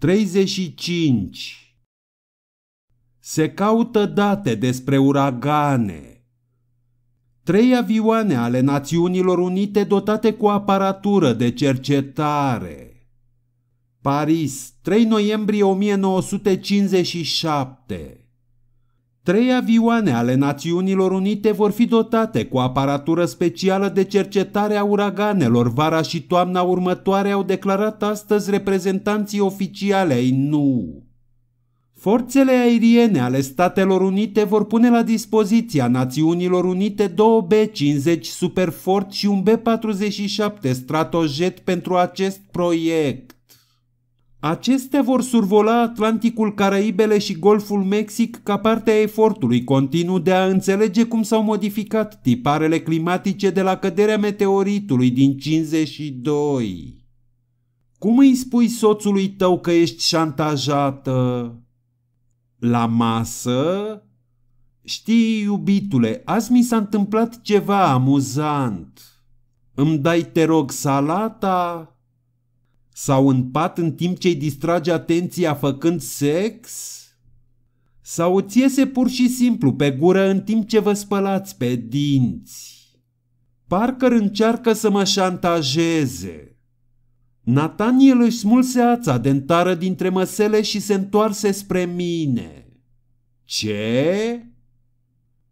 35. Se caută date despre uragane. Trei avioane ale Națiunilor Unite dotate cu aparatură de cercetare. Paris, 3 noiembrie 1957 Trei avioane ale Națiunilor Unite vor fi dotate cu aparatură specială de cercetare a uraganelor vara și toamna următoare, au declarat astăzi reprezentanții oficiale ai NU. Forțele aeriene ale Statelor Unite vor pune la dispoziția Națiunilor Unite două B-50 Superfort și un B-47 Stratojet pentru acest proiect. Acestea vor survola Atlanticul, Caraibele și Golful Mexic ca parte a efortului continuu de a înțelege cum s-au modificat tiparele climatice de la căderea meteoritului din 52. Cum îi spui soțului tău că ești șantajată? La masă? Știi, iubitule, azi mi s-a întâmplat ceva amuzant. Îmi dai, te rog, salata? Sau în pat în timp ce îi distrage atenția făcând sex? Sau îți iese pur și simplu pe gură în timp ce vă spălați pe dinți? Parker încearcă să mă șantajeze. Nathaniel își smulse ața dentară dintre măsele și se întoarse spre mine. Ce?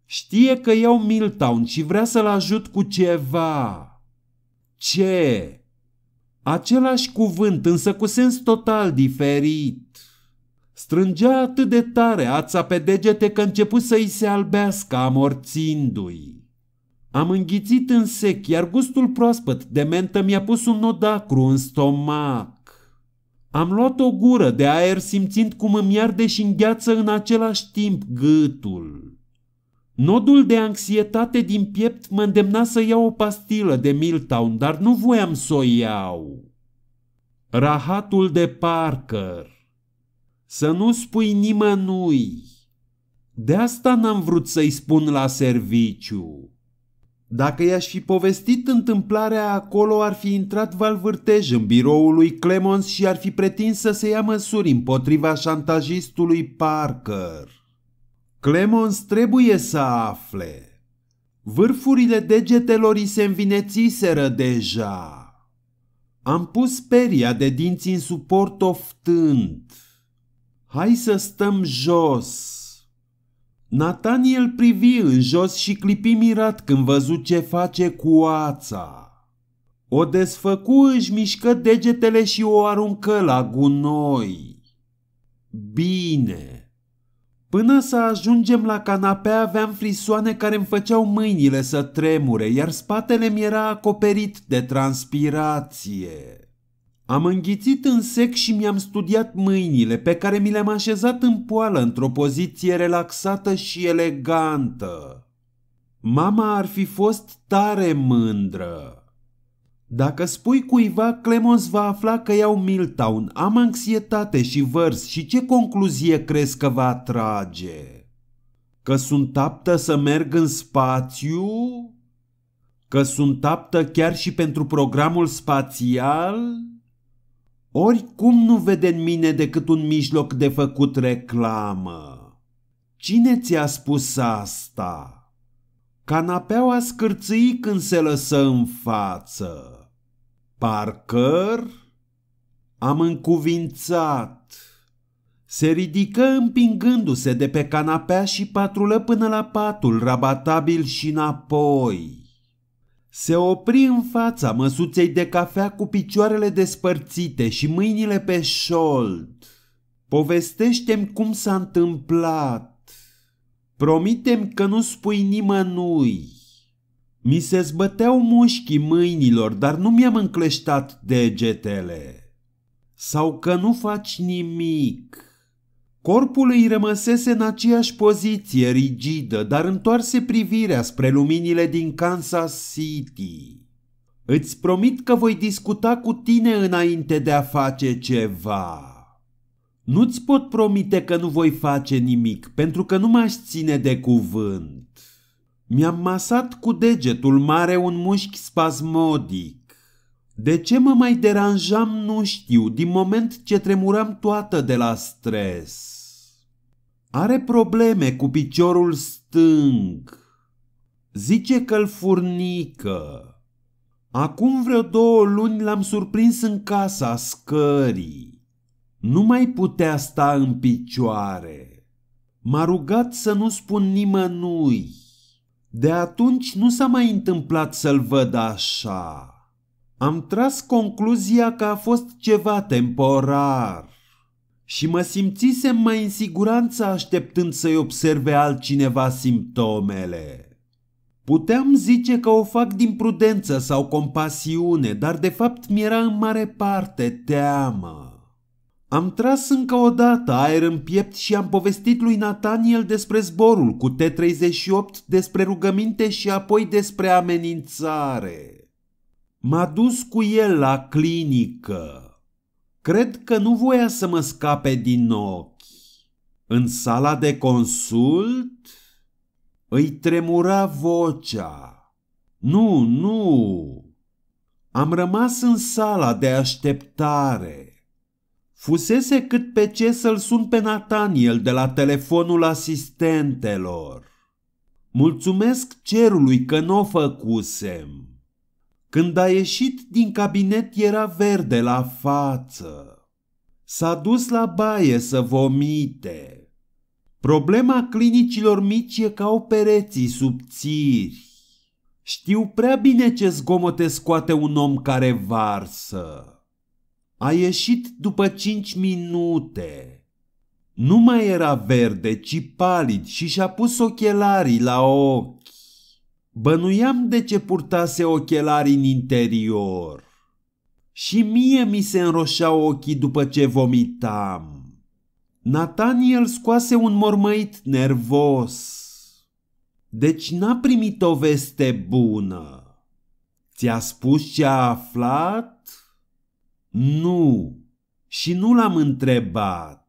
Știe că iau Milltown și vrea să-l ajut cu ceva. Ce? Același cuvânt, însă cu sens total diferit. Strângea atât de tare ața pe degete că început să-i se albească, amorțindu-i. Am înghițit în sec, iar gustul proaspăt de mentă mi-a pus un nodacru în stomac. Am luat o gură de aer simțind cum îmi arde și îngheață în același timp gâtul. Nodul de anxietate din piept mă îndemna să iau o pastilă de Miltown, dar nu voiam să o iau. Rahatul de Parker Să nu spui nimănui. De asta n-am vrut să-i spun la serviciu. Dacă i-aș fi povestit întâmplarea acolo, ar fi intrat valvârtej în biroul lui Clemons și ar fi pretins să se ia măsuri împotriva șantajistului Parker. Clemons trebuie să afle. Vârfurile degetelor îi se învinețiseră deja. Am pus peria de dinți în suport oftând. Hai să stăm jos. Nathaniel privi în jos și clipi mirat când văzu ce face cu ața. O desfăcu, își mișcă degetele și o aruncă la gunoi. Bine! Până să ajungem la canapea aveam frisoane care îmi făceau mâinile să tremure, iar spatele mi era acoperit de transpirație. Am înghițit în sec și mi-am studiat mâinile pe care mi le-am așezat în poală într-o poziție relaxată și elegantă. Mama ar fi fost tare mândră. Dacă spui cuiva, Clemens va afla că iau Milltown, am anxietate și vărs și ce concluzie crezi că va atrage? Că sunt aptă să merg în spațiu? Că sunt aptă chiar și pentru programul spațial? Oricum nu vede în mine decât un mijloc de făcut reclamă. Cine ți-a spus asta? Canapeaua scârțâi când se lăsă în față. Parker am încuvințat. Se ridică împingându-se de pe canapea și patrulă până la patul rabatabil și înapoi. Se opri în fața măsuței de cafea cu picioarele despărțite și mâinile pe șold. Povestește-mi cum s-a întâmplat. Promitem că nu spui nimănui. Mi se zbăteau mușchii mâinilor, dar nu mi-am încleștat degetele. Sau că nu faci nimic. Corpul îi rămăsese în aceeași poziție rigidă, dar întoarse privirea spre luminile din Kansas City. Îți promit că voi discuta cu tine înainte de a face ceva. Nu-ți pot promite că nu voi face nimic, pentru că nu m-aș ține de cuvânt. Mi-am masat cu degetul mare un mușchi spasmodic. De ce mă mai deranjam nu știu, din moment ce tremuram toată de la stres. Are probleme cu piciorul stâng. Zice că-l furnică. Acum vreo două luni l-am surprins în casa scării. Nu mai putea sta în picioare. M-a rugat să nu spun nimănui. De atunci nu s-a mai întâmplat să-l văd așa. Am tras concluzia că a fost ceva temporar și mă simțisem mai în siguranță așteptând să-i observe altcineva simptomele. Puteam zice că o fac din prudență sau compasiune, dar de fapt mi era în mare parte teamă. Am tras încă o dată aer în piept și am povestit lui Nathaniel despre zborul cu T-38, despre rugăminte și apoi despre amenințare. M-a dus cu el la clinică. Cred că nu voia să mă scape din ochi. În sala de consult îi tremura vocea. Nu, nu! Am rămas în sala de așteptare. Fusese cât pe ce să-l sun pe Nathaniel de la telefonul asistentelor. Mulțumesc cerului că nu o făcusem. Când a ieșit din cabinet era verde la față. S-a dus la baie să vomite. Problema clinicilor mici e că au pereții subțiri. Știu prea bine ce zgomote scoate un om care varsă. A ieșit după cinci minute. Nu mai era verde, ci palid și și-a pus ochelarii la ochi. Bănuiam de ce purtase ochelarii în interior. Și mie mi se înroșeau ochii după ce vomitam. Nathaniel scoase un mormăit nervos. Deci n-a primit o veste bună. Ți-a spus ce a aflat? Nu, și nu l-am întrebat.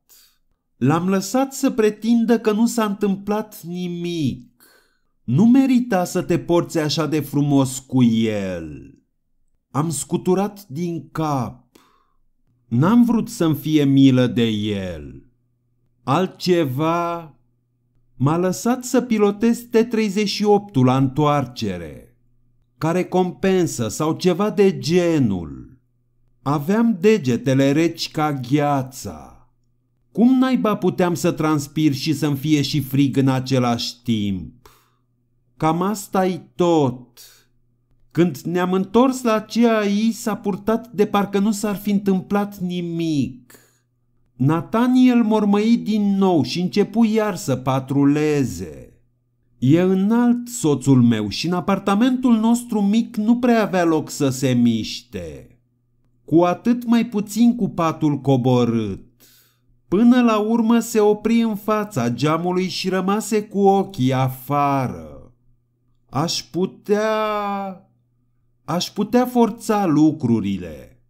L-am lăsat să pretindă că nu s-a întâmplat nimic. Nu merita să te porți așa de frumos cu el. Am scuturat din cap. N-am vrut să-mi fie milă de el. Altceva m-a lăsat să pilotez T-38-ul la întoarcere, care compensă sau ceva de genul. Aveam degetele reci ca gheața. Cum naiba puteam să transpir și să-mi fie și frig în același timp? Cam asta-i tot. Când ne-am întors la ei, s-a purtat de parcă nu s-ar fi întâmplat nimic. Nathaniel mormăi din nou și începu iar să patruleze. E înalt soțul meu și în apartamentul nostru mic nu prea avea loc să se miște cu atât mai puțin cu patul coborât. Până la urmă se opri în fața geamului și rămase cu ochii afară. Aș putea... Aș putea forța lucrurile.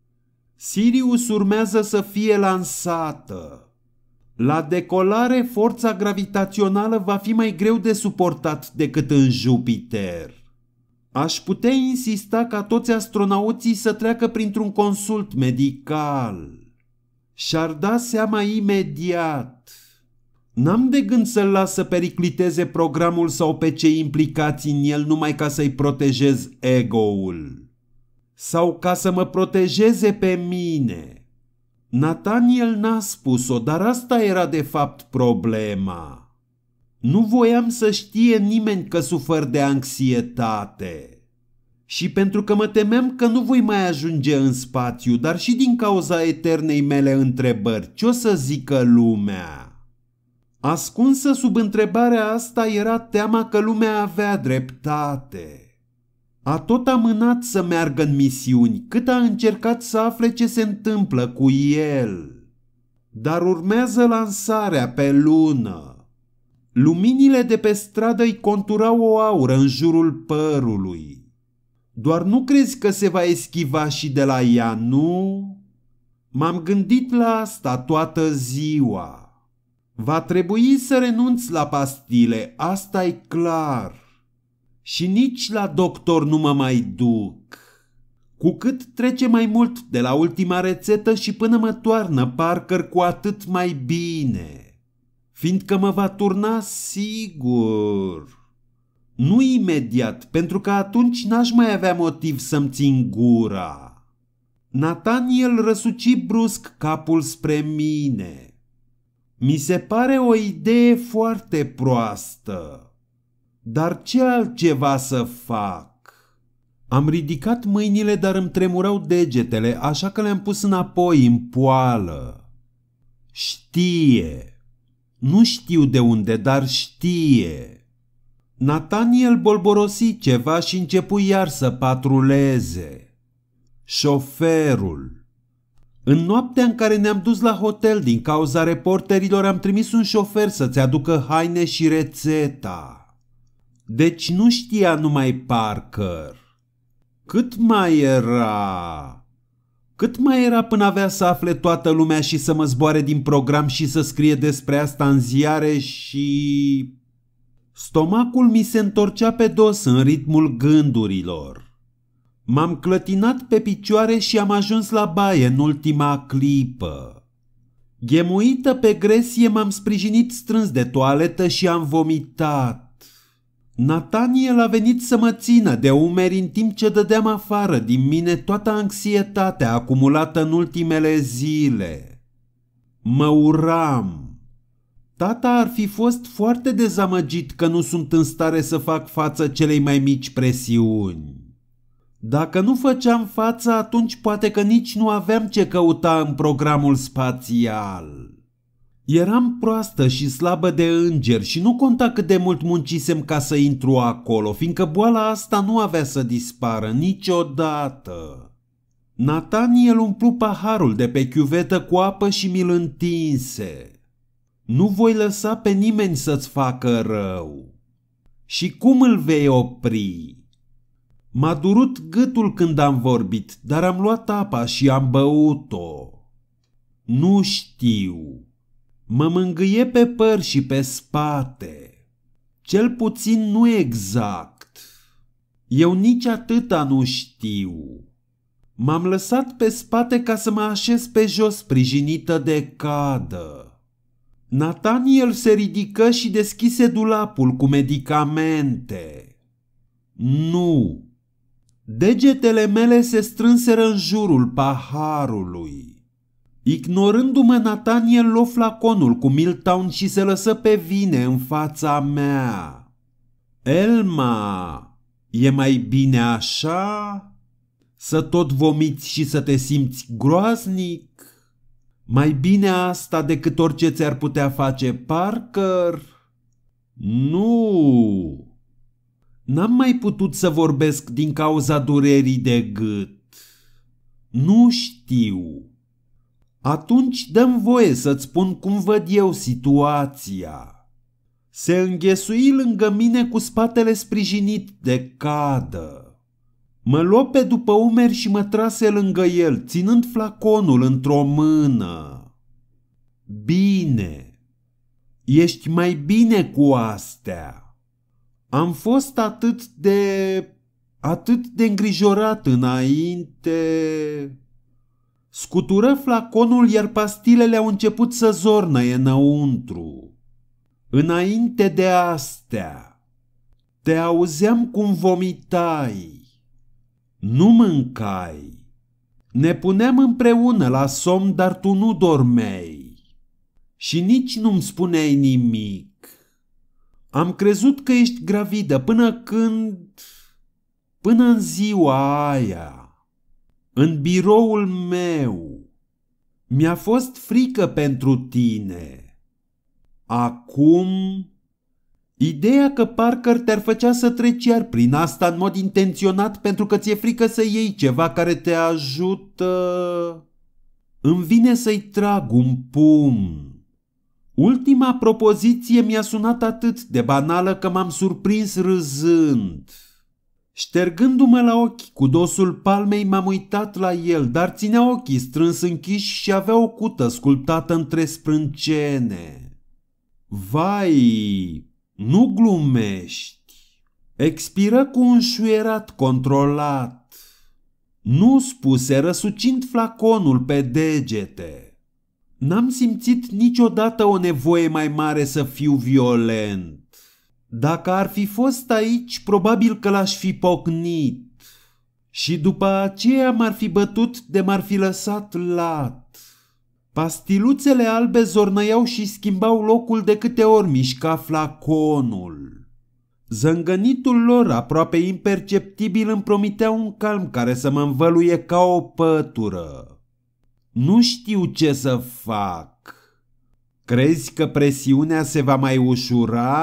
Sirius urmează să fie lansată. La decolare, forța gravitațională va fi mai greu de suportat decât în Jupiter. Aș putea insista ca toți astronauții să treacă printr-un consult medical. Și-ar da seama imediat. N-am de gând să-l las să pericliteze programul sau pe cei implicați în el numai ca să-i protejez ego-ul. Sau ca să mă protejeze pe mine. Nathaniel n-a spus-o, dar asta era de fapt problema. Nu voiam să știe nimeni că sufăr de anxietate. Și pentru că mă temeam că nu voi mai ajunge în spațiu, dar și din cauza eternei mele întrebări, ce o să zică lumea? Ascunsă sub întrebarea asta era teama că lumea avea dreptate. A tot amânat să meargă în misiuni, cât a încercat să afle ce se întâmplă cu el. Dar urmează lansarea pe lună. Luminile de pe stradă îi conturau o aură în jurul părului. Doar nu crezi că se va eschiva și de la ea, nu? M-am gândit la asta toată ziua. Va trebui să renunț la pastile, asta e clar. Și nici la doctor nu mă mai duc. Cu cât trece mai mult de la ultima rețetă și până mă toarnă Parker, cu atât mai bine fiindcă mă va turna sigur. Nu imediat, pentru că atunci n-aș mai avea motiv să-mi țin gura. Nathaniel răsuci brusc capul spre mine. Mi se pare o idee foarte proastă. Dar ce altceva să fac? Am ridicat mâinile, dar îmi tremurau degetele, așa că le-am pus înapoi în poală. Știe! Nu știu de unde, dar știe. Nathaniel bolborosi ceva și începu iar să patruleze. Șoferul În noaptea în care ne-am dus la hotel din cauza reporterilor am trimis un șofer să-ți aducă haine și rețeta. Deci nu știa numai Parker. Cât mai era? Cât mai era până avea să afle toată lumea și să mă zboare din program și să scrie despre asta în ziare și... Stomacul mi se întorcea pe dos în ritmul gândurilor. M-am clătinat pe picioare și am ajuns la baie în ultima clipă. Ghemuită pe gresie m-am sprijinit strâns de toaletă și am vomitat. Nataniel a venit să mă țină de umeri în timp ce dădeam afară din mine toată anxietatea acumulată în ultimele zile. Mă uram. Tata ar fi fost foarte dezamăgit că nu sunt în stare să fac față celei mai mici presiuni. Dacă nu făceam față, atunci poate că nici nu aveam ce căuta în programul spațial. Eram proastă și slabă de înger și nu conta cât de mult muncisem ca să intru acolo, fiindcă boala asta nu avea să dispară niciodată. Nathaniel umplu paharul de pe chiuvetă cu apă și mi-l întinse. Nu voi lăsa pe nimeni să-ți facă rău. Și cum îl vei opri? M-a durut gâtul când am vorbit, dar am luat apa și am băut-o. Nu știu. Mă mângâie pe păr și pe spate. Cel puțin nu exact. Eu nici atâta nu știu. M-am lăsat pe spate ca să mă așez pe jos sprijinită de cadă. Nathaniel se ridică și deschise dulapul cu medicamente. Nu. Degetele mele se strânseră în jurul paharului. Ignorându-mă, Nataniel luă flaconul cu Miltown și se lăsă pe vine în fața mea. Elma, e mai bine așa? Să tot vomiți și să te simți groaznic? Mai bine asta decât orice ți-ar putea face Parker? Nu! N-am mai putut să vorbesc din cauza durerii de gât. Nu știu. Atunci dăm voie să-ți spun cum văd eu situația. Se înghesui lângă mine cu spatele sprijinit de cadă. Mă luă pe după umeri și mă trase lângă el, ținând flaconul într-o mână. Bine! Ești mai bine cu astea! Am fost atât de... atât de îngrijorat înainte... Scutură flaconul, iar pastilele au început să zornăie înăuntru. Înainte de astea, te auzeam cum vomitai. Nu mâncai. Ne puneam împreună la somn, dar tu nu dormeai. Și nici nu-mi spuneai nimic. Am crezut că ești gravidă până când... până în ziua aia în biroul meu. Mi-a fost frică pentru tine. Acum... Ideea că Parker te-ar făcea să treci iar prin asta în mod intenționat pentru că ți-e frică să iei ceva care te ajută... Îmi vine să-i trag un pumn. Ultima propoziție mi-a sunat atât de banală că m-am surprins râzând. Ștergându-mă la ochi cu dosul palmei, m-am uitat la el, dar ținea ochii strâns închiși și avea o cută sculptată între sprâncene. Vai, nu glumești! Expiră cu un șuierat controlat. Nu spuse, răsucind flaconul pe degete. N-am simțit niciodată o nevoie mai mare să fiu violent. Dacă ar fi fost aici, probabil că l-aș fi pocnit. Și după aceea m-ar fi bătut de m-ar fi lăsat lat. Pastiluțele albe zornăiau și schimbau locul de câte ori mișca flaconul. Zângănitul lor, aproape imperceptibil, îmi promitea un calm care să mă învăluie ca o pătură. Nu știu ce să fac. Crezi că presiunea se va mai ușura?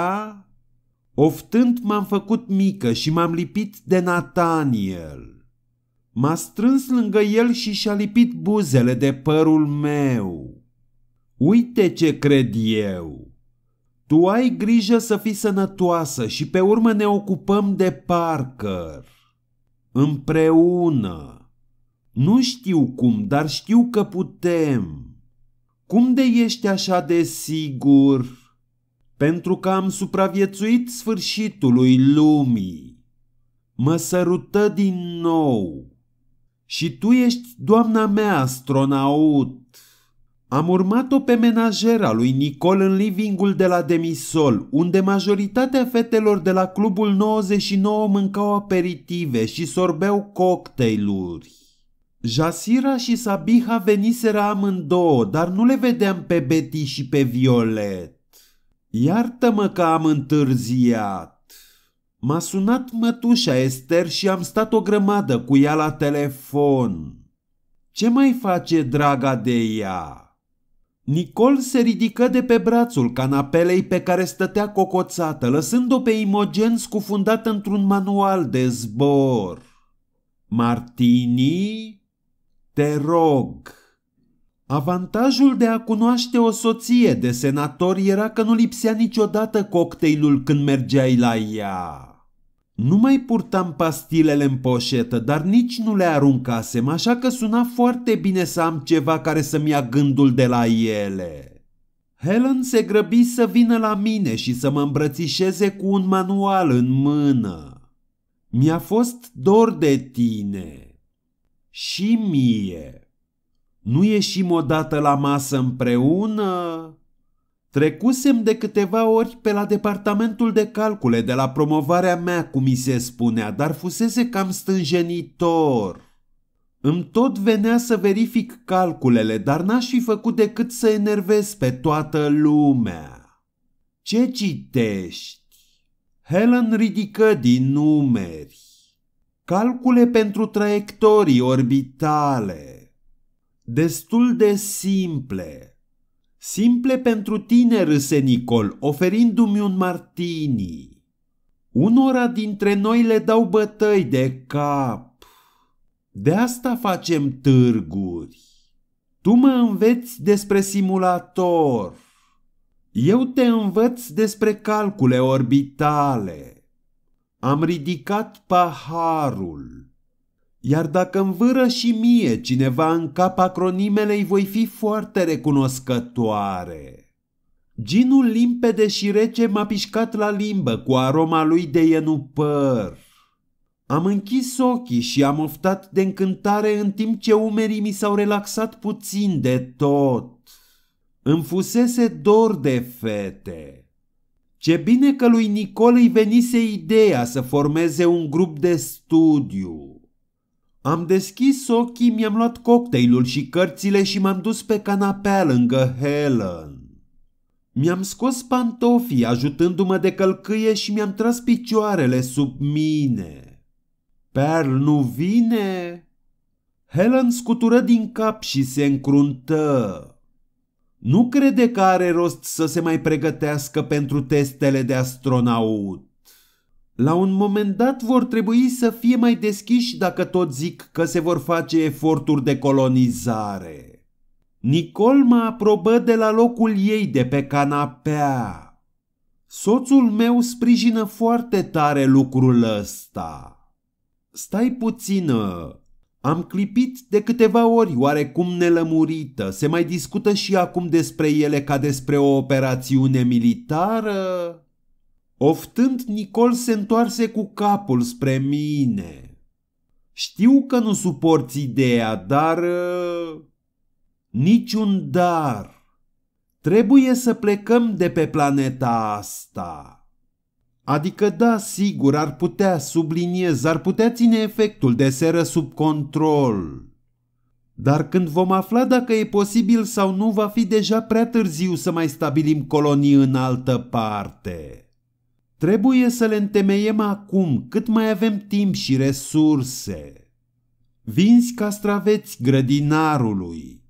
Oftând m-am făcut mică și m-am lipit de Nataniel. M-a strâns lângă el și și-a lipit buzele de părul meu. Uite ce cred eu! Tu ai grijă să fii sănătoasă și pe urmă ne ocupăm de Parker. Împreună. Nu știu cum, dar știu că putem. Cum de ești așa de sigur?" pentru că am supraviețuit sfârșitului lumii. Mă sărută din nou. Și tu ești doamna mea, astronaut. Am urmat-o pe menajera lui Nicol în livingul de la Demisol, unde majoritatea fetelor de la clubul 99 mâncau aperitive și sorbeau cocktailuri. Jasira și Sabiha veniseră amândouă, dar nu le vedeam pe Betty și pe Violet. Iartă-mă că am întârziat. M-a sunat mătușa Ester și am stat o grămadă cu ea la telefon. Ce mai face draga de ea? Nicol se ridică de pe brațul canapelei pe care stătea cocoțată, lăsând-o pe Imogen scufundată într-un manual de zbor. Martini, te rog, Avantajul de a cunoaște o soție de senator era că nu lipsea niciodată cocktailul când mergeai la ea. Nu mai purtam pastilele în poșetă, dar nici nu le aruncasem, așa că suna foarte bine să am ceva care să-mi ia gândul de la ele. Helen se grăbi să vină la mine și să mă îmbrățișeze cu un manual în mână. Mi-a fost dor de tine. Și mie. Nu ieșim odată la masă împreună? Trecusem de câteva ori pe la departamentul de calcule de la promovarea mea, cum mi se spunea, dar fusese cam stânjenitor. Îmi tot venea să verific calculele, dar n-aș fi făcut decât să enervez pe toată lumea. Ce citești? Helen ridică din numeri. Calcule pentru traiectorii orbitale destul de simple. Simple pentru tine, râse Nicol, oferindu-mi un martini. Unora dintre noi le dau bătăi de cap. De asta facem târguri. Tu mă înveți despre simulator. Eu te învăț despre calcule orbitale. Am ridicat paharul. Iar dacă învâră și mie cineva în cap îi voi fi foarte recunoscătoare. Ginul limpede și rece m-a pișcat la limbă cu aroma lui de ienupăr. Am închis ochii și am oftat de încântare în timp ce umerii mi s-au relaxat puțin de tot. Îmi fusese dor de fete. Ce bine că lui Nicol îi venise ideea să formeze un grup de studiu. Am deschis ochii, mi-am luat cocktailul și cărțile și m-am dus pe canapea lângă Helen. Mi-am scos pantofii ajutându-mă de călcâie și mi-am tras picioarele sub mine. Perl nu vine? Helen scutură din cap și se încruntă. Nu crede că are rost să se mai pregătească pentru testele de astronaut. La un moment dat vor trebui să fie mai deschiși dacă tot zic că se vor face eforturi de colonizare. Nicol mă aprobă de la locul ei de pe canapea. Soțul meu sprijină foarte tare lucrul ăsta. Stai puțină, am clipit de câteva ori oarecum nelămurită, se mai discută și acum despre ele ca despre o operațiune militară? Oftând, Nicol se întoarse cu capul spre mine. Știu că nu suporți ideea, dar... Ă, niciun dar. Trebuie să plecăm de pe planeta asta. Adică da, sigur, ar putea, subliniez, ar putea ține efectul de seră sub control. Dar când vom afla dacă e posibil sau nu, va fi deja prea târziu să mai stabilim colonii în altă parte. Trebuie să le întemeiem acum, cât mai avem timp și resurse. Vinzi castraveți grădinarului.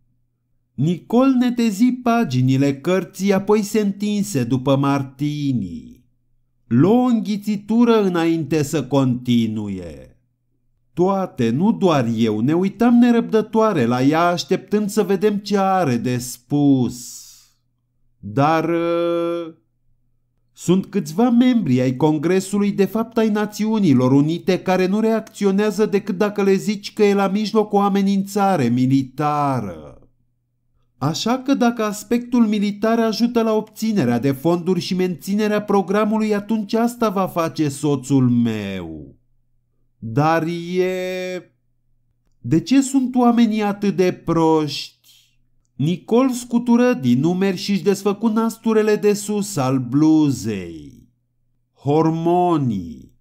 Nicol netezi paginile cărții, apoi se întinse după Martini. Luă o înghițitură înainte să continue. Toate, nu doar eu, ne uitam nerăbdătoare la ea așteptând să vedem ce are de spus. Dar... Uh sunt câțiva membri ai Congresului, de fapt ai Națiunilor Unite, care nu reacționează decât dacă le zici că e la mijloc o amenințare militară. Așa că dacă aspectul militar ajută la obținerea de fonduri și menținerea programului, atunci asta va face soțul meu. Dar e... De ce sunt oamenii atât de proști? Nicol scutură din numeri și-și desfăcu nasturele de sus al bluzei. Hormonii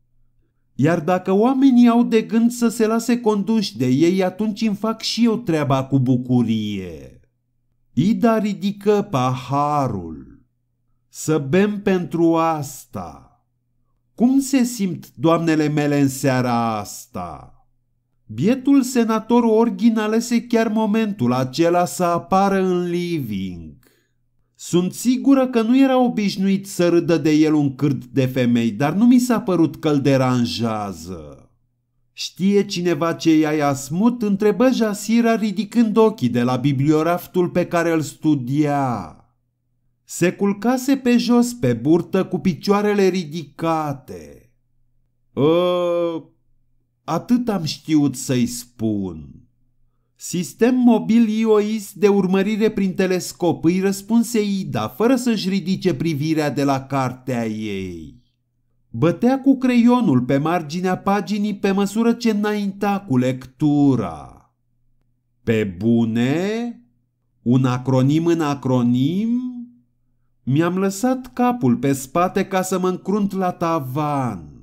iar dacă oamenii au de gând să se lase conduși de ei, atunci îmi fac și eu treaba cu bucurie. Ida ridică paharul. Să bem pentru asta. Cum se simt doamnele mele în seara asta? Bietul senator Orghin alese chiar momentul acela să apară în living. Sunt sigură că nu era obișnuit să râdă de el un cârd de femei, dar nu mi s-a părut că îl deranjează. Știe cineva ce i-ai asmut? Întrebă Jasira ridicând ochii de la biblioraftul pe care îl studia. Se culcase pe jos pe burtă cu picioarele ridicate. Uh, Atât am știut să-i spun. Sistem mobil IOIS de urmărire prin telescop îi răspunse Ida, fără să-și ridice privirea de la cartea ei. Bătea cu creionul pe marginea paginii pe măsură ce înainta cu lectura. Pe bune? Un acronim în acronim? Mi-am lăsat capul pe spate ca să mă încrunt la tavan.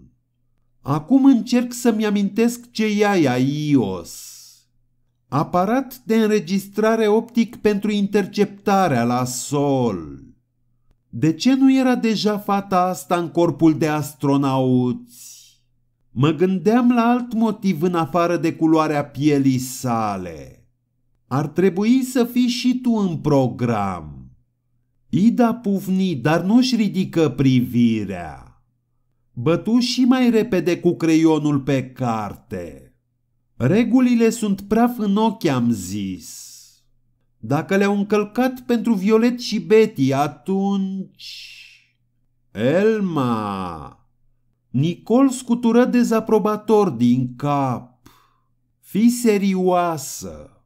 Acum încerc să-mi amintesc ce aia IOS. Aparat de înregistrare optic pentru interceptarea la sol. De ce nu era deja fata asta în corpul de astronauți? Mă gândeam la alt motiv în afară de culoarea pielii sale. Ar trebui să fii și tu în program. Ida pufni, dar nu-și ridică privirea bătu și mai repede cu creionul pe carte. Regulile sunt praf în ochi, am zis. Dacă le-au încălcat pentru Violet și Betty, atunci... Elma! Nicol scutură dezaprobator din cap. Fi serioasă!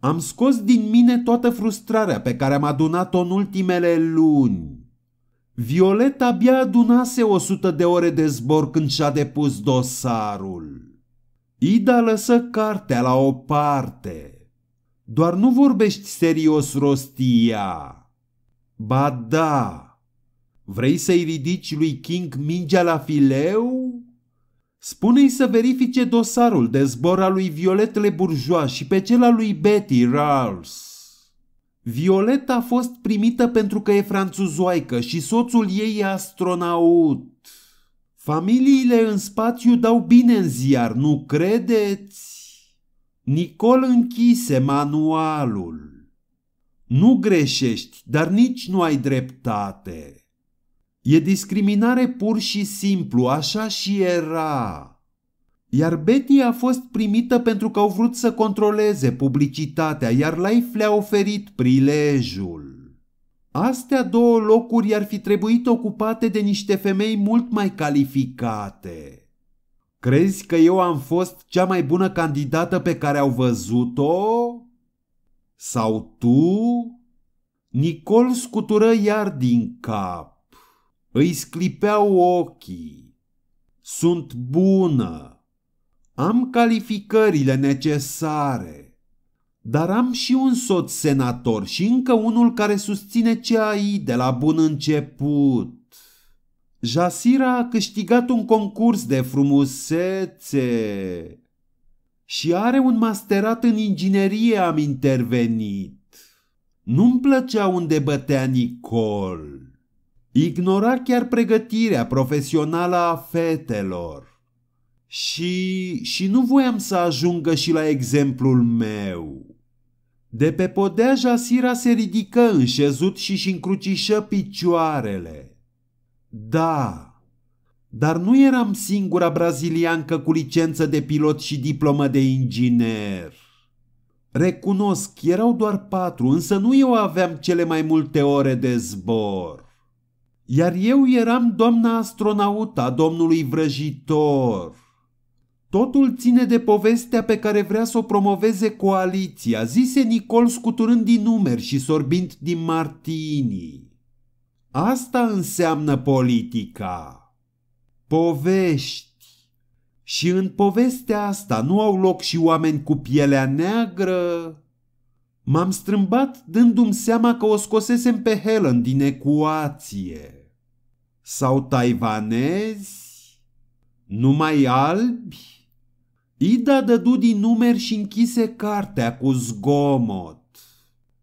Am scos din mine toată frustrarea pe care am adunat-o în ultimele luni. Violeta abia adunase sută de ore de zbor când și-a depus dosarul. Ida lăsă cartea la o parte. Doar nu vorbești serios rostia. Ba da. Vrei să-i ridici lui King mingea la fileu? Spune-i să verifice dosarul de zbor al lui Violet Le Bourgeois și pe cel al lui Betty Rawls. Violeta a fost primită pentru că e franțuzoaică și soțul ei e astronaut. Familiile în spațiu dau bine în ziar, nu credeți? Nicol închise manualul. Nu greșești, dar nici nu ai dreptate. E discriminare pur și simplu, așa și era. Iar Betty a fost primită pentru că au vrut să controleze publicitatea, iar Life le-a oferit prilejul. Astea două locuri ar fi trebuit ocupate de niște femei mult mai calificate. Crezi că eu am fost cea mai bună candidată pe care au văzut-o? Sau tu? Nicol scutură iar din cap. Îi sclipeau ochii. Sunt bună, am calificările necesare, dar am și un soț senator și încă unul care susține ce ai de la bun început. Jasira a câștigat un concurs de frumusețe și are un masterat în inginerie, am intervenit. Nu-mi plăcea unde bătea Nicol. Ignora chiar pregătirea profesională a fetelor. Și, și nu voiam să ajungă și la exemplul meu. De pe podea Jasira se ridică înșezut și și încrucișă picioarele. Da, dar nu eram singura braziliancă cu licență de pilot și diplomă de inginer. Recunosc, erau doar patru, însă nu eu aveam cele mai multe ore de zbor. Iar eu eram doamna astronauta domnului vrăjitor. Totul ține de povestea pe care vrea să o promoveze coaliția, zise Nicol scuturând din numeri și sorbind din martini. Asta înseamnă politica. Povești. Și în povestea asta nu au loc și oameni cu pielea neagră. M-am strâmbat dându-mi seama că o scosesem pe Helen din ecuație. Sau taivanezi? Numai albi? Ida dădu din numer și închise cartea cu zgomot.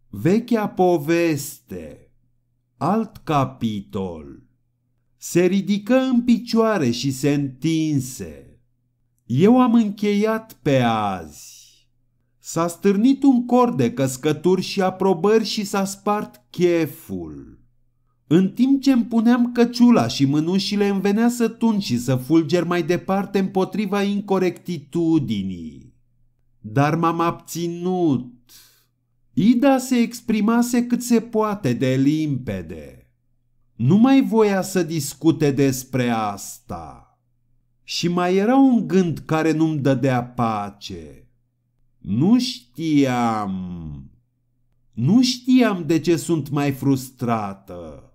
Vechea poveste Alt capitol Se ridică în picioare și se întinse. Eu am încheiat pe azi. S-a stârnit un cor de căscături și aprobări și s-a spart cheful. În timp ce îmi puneam căciula și mânușile îmi venea să tun și să fulger mai departe împotriva incorectitudinii. Dar m-am abținut. Ida se exprimase cât se poate de limpede. Nu mai voia să discute despre asta. Și mai era un gând care nu-mi dădea pace. Nu știam. Nu știam de ce sunt mai frustrată.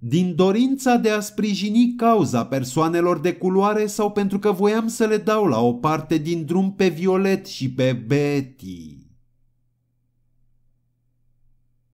Din dorința de a sprijini cauza persoanelor de culoare sau pentru că voiam să le dau la o parte din drum pe Violet și pe Betty.